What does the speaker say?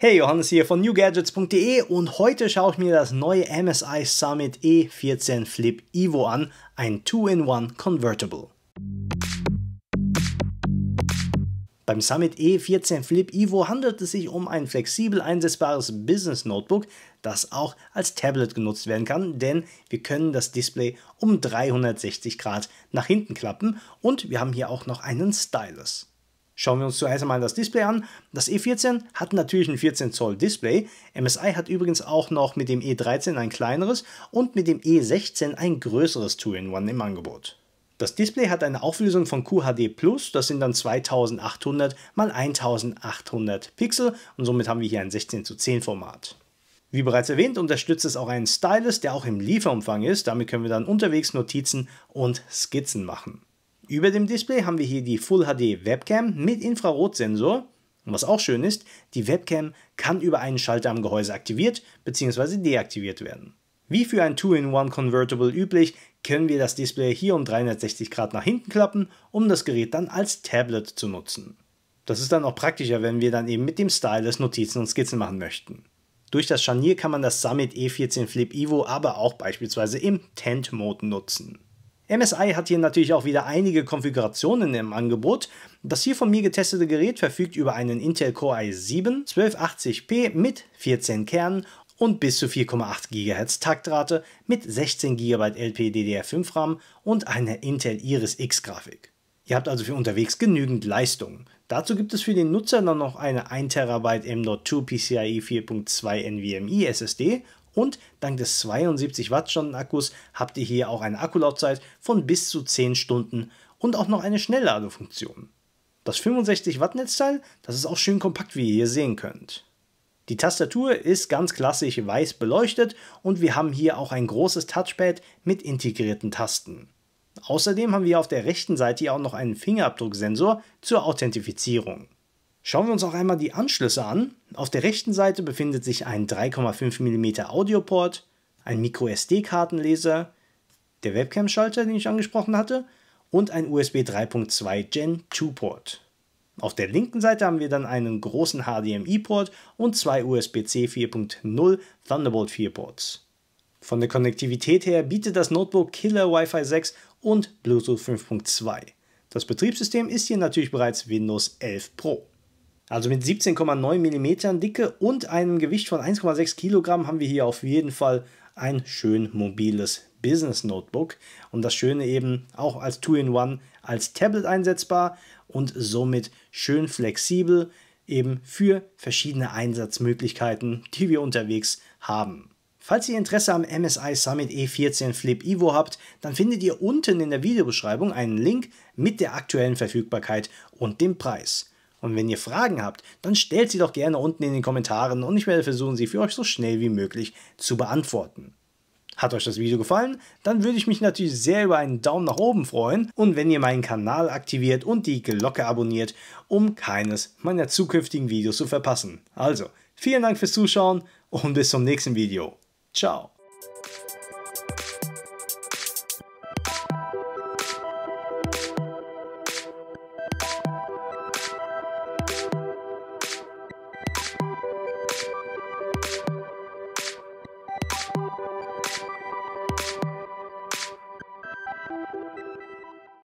Hey, Johannes hier von newgadgets.de und heute schaue ich mir das neue MSI Summit E14 Flip Evo an, ein 2-in-1 Convertible. Beim Summit E14 Flip Evo handelt es sich um ein flexibel einsetzbares Business Notebook, das auch als Tablet genutzt werden kann, denn wir können das Display um 360 Grad nach hinten klappen und wir haben hier auch noch einen Stylus. Schauen wir uns zuerst einmal das Display an. Das E14 hat natürlich ein 14 Zoll Display. MSI hat übrigens auch noch mit dem E13 ein kleineres und mit dem E16 ein größeres 2-in-1 im Angebot. Das Display hat eine Auflösung von QHD Plus, das sind dann 2800 x 1800 Pixel und somit haben wir hier ein 16 zu 10 Format. Wie bereits erwähnt, unterstützt es auch einen Stylus, der auch im Lieferumfang ist. Damit können wir dann unterwegs Notizen und Skizzen machen. Über dem Display haben wir hier die Full HD Webcam mit Infrarotsensor. Und was auch schön ist, die Webcam kann über einen Schalter am Gehäuse aktiviert bzw. deaktiviert werden. Wie für ein 2-in-1 Convertible üblich, können wir das Display hier um 360 Grad nach hinten klappen, um das Gerät dann als Tablet zu nutzen. Das ist dann auch praktischer, wenn wir dann eben mit dem Stylus Notizen und Skizzen machen möchten. Durch das Scharnier kann man das Summit E14 Flip Evo aber auch beispielsweise im Tent-Mode nutzen. MSI hat hier natürlich auch wieder einige Konfigurationen im Angebot. Das hier von mir getestete Gerät verfügt über einen Intel Core i7 1280p mit 14 Kernen und bis zu 4,8 GHz Taktrate mit 16 GB LPDDR5 RAM und einer Intel Iris X Grafik. Ihr habt also für unterwegs genügend Leistung. Dazu gibt es für den Nutzer dann noch eine 1 TB M.2 PCIe 4.2 NVMe SSD und dank des 72 Wattstunden Akkus habt ihr hier auch eine Akkulaufzeit von bis zu 10 Stunden und auch noch eine Schnellladefunktion. Das 65 Watt Netzteil, das ist auch schön kompakt, wie ihr hier sehen könnt. Die Tastatur ist ganz klassisch weiß beleuchtet und wir haben hier auch ein großes Touchpad mit integrierten Tasten. Außerdem haben wir auf der rechten Seite auch noch einen Fingerabdrucksensor zur Authentifizierung. Schauen wir uns auch einmal die Anschlüsse an. Auf der rechten Seite befindet sich ein 3,5 mm Audioport, ein Micro-SD-Kartenleser, der Webcam-Schalter, den ich angesprochen hatte, und ein USB 3.2 Gen 2-Port. Auf der linken Seite haben wir dann einen großen HDMI-Port und zwei USB-C 4.0 Thunderbolt 4-Ports. Von der Konnektivität her bietet das Notebook Killer Wi-Fi 6 und Bluetooth 5.2. Das Betriebssystem ist hier natürlich bereits Windows 11 Pro. Also mit 17,9 mm Dicke und einem Gewicht von 1,6 kg haben wir hier auf jeden Fall ein schön mobiles Business Notebook. Und das Schöne eben auch als 2-in-1 als Tablet einsetzbar und somit schön flexibel eben für verschiedene Einsatzmöglichkeiten, die wir unterwegs haben. Falls ihr Interesse am MSI Summit E14 Flip Evo habt, dann findet ihr unten in der Videobeschreibung einen Link mit der aktuellen Verfügbarkeit und dem Preis. Und wenn ihr Fragen habt, dann stellt sie doch gerne unten in den Kommentaren und ich werde versuchen, sie für euch so schnell wie möglich zu beantworten. Hat euch das Video gefallen? Dann würde ich mich natürlich sehr über einen Daumen nach oben freuen und wenn ihr meinen Kanal aktiviert und die Glocke abonniert, um keines meiner zukünftigen Videos zu verpassen. Also, vielen Dank fürs Zuschauen und bis zum nächsten Video. Ciao.